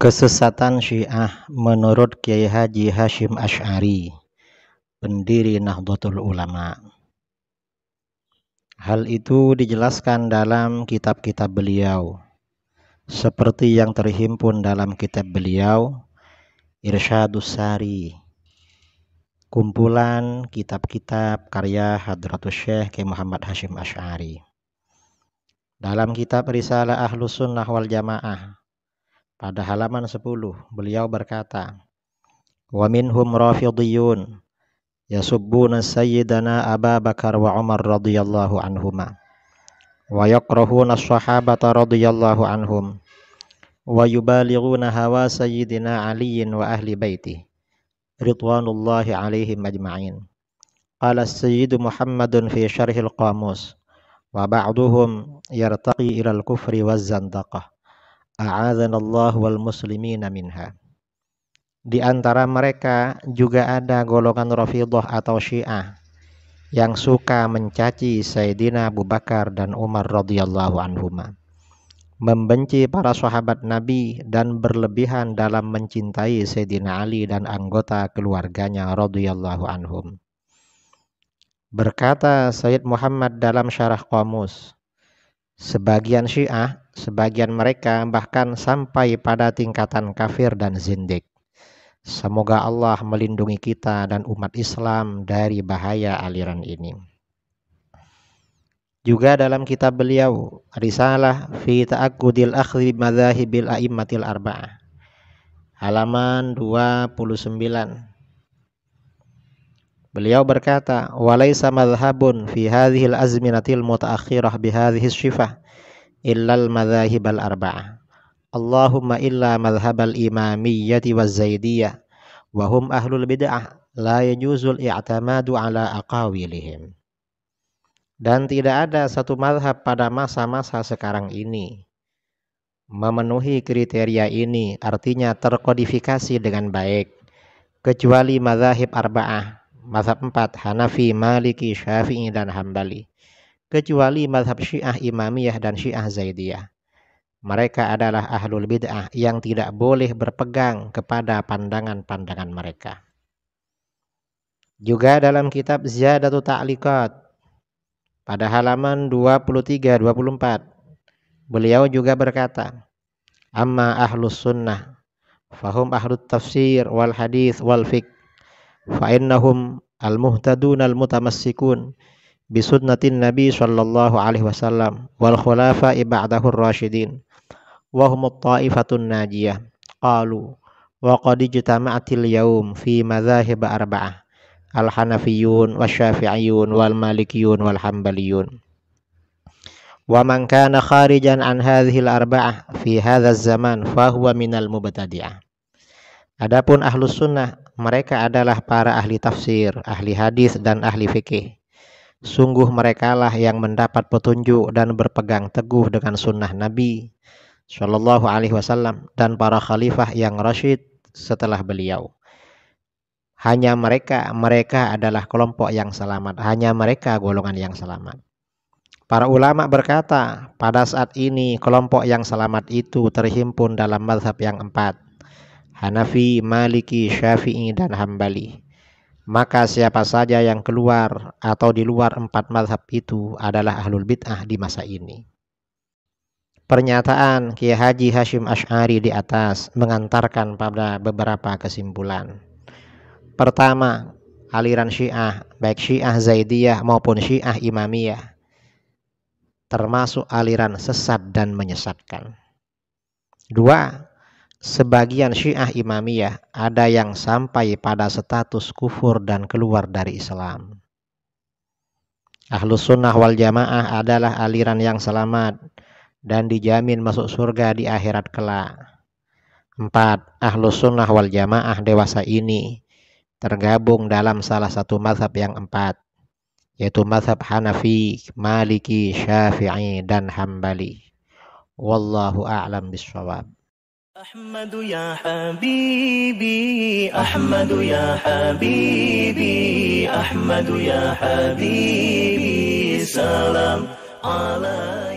Kesesatan Syiah menurut Kiai Haji Hashim Ash'ari, pendiri Nahdlatul Ulama. Hal itu dijelaskan dalam kitab-kitab beliau, seperti yang terhimpun dalam kitab beliau, Irsyadus Sari, kumpulan kitab-kitab karya Hadratus Syekh K. Muhammad Hashim Ash'ari. Dalam kitab Risalah Ahlus Sunnah wal Jamaah pada halaman 10 beliau berkata, "Wa minhum rafidiyun yasubbuna sayyidana Abu Bakar wa Umar radhiyallahu anhuma wa yakrahuna as radhiyallahu anhum wa yubaliguna hawa sayyidina Aliin wa ahli baiti ridwanullahi alaihim ajma'in." Qala sayyid Muhammadun fi syarhil qamus wa ba'duhum yartaqi ila al-kufri waz-zandaqah wal muslimina minha. Di antara mereka juga ada golongan Rafidhah atau Syiah yang suka mencaci Sayyidina Abu Bakar dan Umar radhiyallahu anhuma. Membenci para sahabat Nabi dan berlebihan dalam mencintai Sayyidina Ali dan anggota keluarganya radhiyallahu anhum. Berkata Sayyid Muhammad dalam syarah Qamus. Sebagian Syiah, sebagian mereka bahkan sampai pada tingkatan kafir dan zindik. Semoga Allah melindungi kita dan umat Islam dari bahaya aliran ini. Juga dalam kitab beliau, Risalah fi ta'akudil akhri madhahibil a'immatil arba'ah. Halaman 29. Beliau berkata, "Walaisa madhhabun fi hadhihi al-azminatil mutaakhirah bi hadhihi syifah illa al-madhahib al-arba'ah." Allahumma illa madhhab madhhabal imamiyyati waz zaidiyah wa hum ahlul bid'ah la yajuzul i'tamadu ala aqawilihim. Dan tidak ada satu madhab pada masa-masa sekarang ini memenuhi kriteria ini artinya terkodifikasi dengan baik kecuali madhahib arba'ah mazhab empat Hanafi, Maliki, Syafi'i dan Hambali kecuali mazhab Syiah Imamiyah dan Syiah Zaidiyah. Mereka adalah ahlul bid'ah yang tidak boleh berpegang kepada pandangan-pandangan mereka. Juga dalam kitab Ziyadatu Ta'liqat pada halaman 23-24 beliau juga berkata, "Amma ahlus sunnah fahum ahlut tafsir wal hadis wal fiqh فإنهم المهتدون المتمسكون بسنة النبي صلى الله عليه وسلم والخلفاء بعده الراشدين وهم الطائفة الناجية قالوا وقد اجتمعت اليوم في مذاهب أربعة الحنفيون والشافعيون والمالكيون والحنبليون ومن كان خارجا عن هذه الأربعة في هذا الزمان فهو من المبتدعة Adapun ahlus sunnah, mereka adalah para ahli tafsir, ahli hadis, dan ahli fikih. Sungguh merekalah yang mendapat petunjuk dan berpegang teguh dengan sunnah Nabi Shallallahu Alaihi Wasallam dan para khalifah yang rasyid setelah beliau. Hanya mereka, mereka adalah kelompok yang selamat. Hanya mereka golongan yang selamat. Para ulama berkata, pada saat ini kelompok yang selamat itu terhimpun dalam mazhab yang empat, Hanafi, Maliki, Syafi'i, dan Hambali. Maka siapa saja yang keluar atau di luar empat mazhab itu adalah ahlul bid'ah di masa ini. Pernyataan Kiai Haji Hashim Ash'ari di atas mengantarkan pada beberapa kesimpulan. Pertama, aliran Syiah, baik Syiah Zaidiyah maupun Syiah Imamiyah, termasuk aliran sesat dan menyesatkan. Dua, sebagian Syiah Imamiyah ada yang sampai pada status kufur dan keluar dari Islam. Ahlus sunnah wal jamaah adalah aliran yang selamat dan dijamin masuk surga di akhirat kelak. Empat Ahlus sunnah wal jamaah dewasa ini tergabung dalam salah satu mazhab yang empat, yaitu mazhab Hanafi, Maliki, Syafi'i, dan Hambali. Wallahu a'lam bishawab. أحمد يا حبيبي أحمد يا حبيبي أحمد يا حبيبي سلام عليك